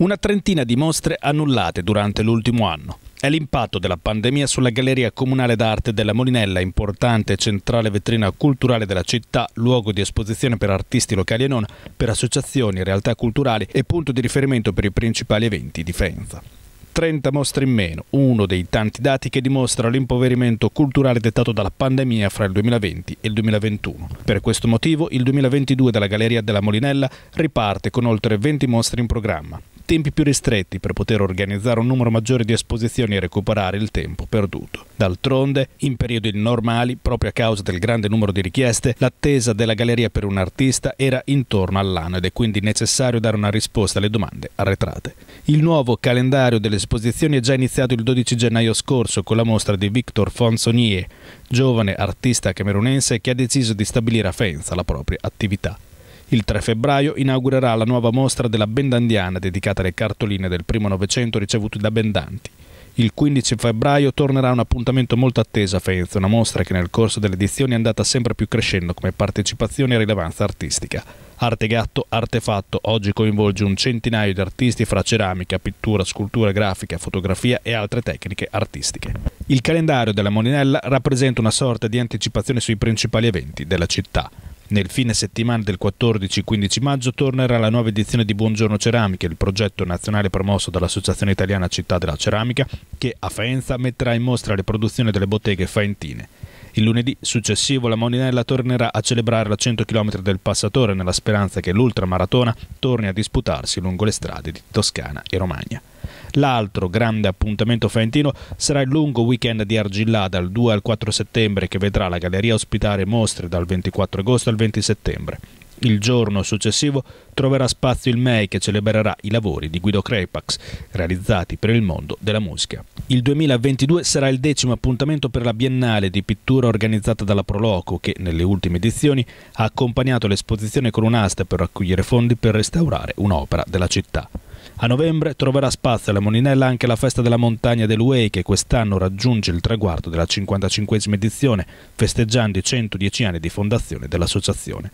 una trentina di mostre annullate durante l'ultimo anno. È l'impatto della pandemia sulla Galleria Comunale d'Arte della Molinella, importante centrale vetrina culturale della città, luogo di esposizione per artisti locali e non, per associazioni, e realtà culturali e punto di riferimento per i principali eventi di Faenza. 30 mostre in meno, uno dei tanti dati che dimostra l'impoverimento culturale dettato dalla pandemia fra il 2020 e il 2021. Per questo motivo il 2022 della Galleria della Molinella riparte con oltre 20 mostre in programma tempi più ristretti per poter organizzare un numero maggiore di esposizioni e recuperare il tempo perduto. D'altronde, in periodi normali, proprio a causa del grande numero di richieste, l'attesa della galleria per un artista era intorno all'anno ed è quindi necessario dare una risposta alle domande arretrate. Il nuovo calendario delle esposizioni è già iniziato il 12 gennaio scorso con la mostra di Victor Fonsonier, giovane artista camerunense che ha deciso di stabilire a Faenza la propria attività. Il 3 febbraio inaugurerà la nuova mostra della Bendandiana dedicata alle cartoline del primo Novecento ricevute da Bendanti. Il 15 febbraio tornerà un appuntamento molto atteso a Faenza, una mostra che nel corso delle edizioni è andata sempre più crescendo come partecipazione e rilevanza artistica. Arte Gatto, Artefatto oggi coinvolge un centinaio di artisti fra ceramica, pittura, scultura grafica, fotografia e altre tecniche artistiche. Il calendario della Molinella rappresenta una sorta di anticipazione sui principali eventi della città. Nel fine settimana del 14-15 maggio tornerà la nuova edizione di Buongiorno Ceramiche, il progetto nazionale promosso dall'Associazione Italiana Città della Ceramica, che a Faenza metterà in mostra le produzioni delle botteghe faentine. Il lunedì successivo la Moninella tornerà a celebrare la 100 km del passatore nella speranza che l'ultramaratona torni a disputarsi lungo le strade di Toscana e Romagna. L'altro grande appuntamento faentino sarà il lungo weekend di Argillà dal 2 al 4 settembre che vedrà la galleria ospitare mostre dal 24 agosto al 20 settembre. Il giorno successivo troverà spazio il MEI che celebrerà i lavori di Guido Crepax realizzati per il mondo della musica. Il 2022 sarà il decimo appuntamento per la Biennale di pittura organizzata dalla Proloco che nelle ultime edizioni ha accompagnato l'esposizione con un'asta per raccogliere fondi per restaurare un'opera della città. A novembre troverà spazio alla Moninella anche la festa della montagna dell'UEI che quest'anno raggiunge il traguardo della 55 edizione, festeggiando i 110 anni di fondazione dell'associazione.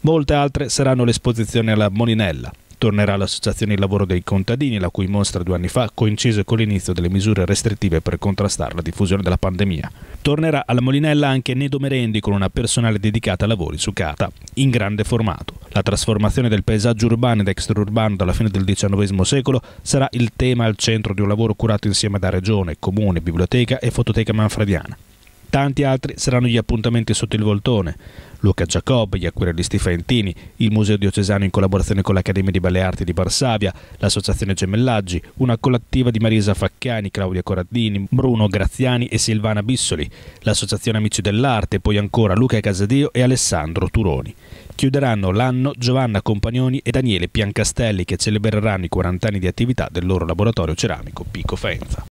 Molte altre saranno le esposizioni alla Moninella, tornerà l'Associazione Il Lavoro dei Contadini, la cui mostra due anni fa coincise con l'inizio delle misure restrittive per contrastare la diffusione della pandemia. Tornerà alla Molinella anche Nedo Merendi con una personale dedicata a lavori su carta in grande formato. La trasformazione del paesaggio urbano ed extraurbano dalla fine del XIX secolo sarà il tema al centro di un lavoro curato insieme da Regione, Comune, Biblioteca e Fototeca Manfrediana. Tanti altri saranno gli appuntamenti sotto il voltone. Luca Giacobbe, gli acquerellisti faentini, il Museo Diocesano in collaborazione con l'Accademia di Belle Arti di Varsavia, l'Associazione Gemellaggi, una collettiva di Marisa Faccani, Claudia Corradini, Bruno Graziani e Silvana Bissoli, l'Associazione Amici dell'Arte, poi ancora Luca Casadio e Alessandro Turoni. Chiuderanno l'anno Giovanna Compagnoni e Daniele Piancastelli che celebreranno i 40 anni di attività del loro laboratorio ceramico Pico Faenza.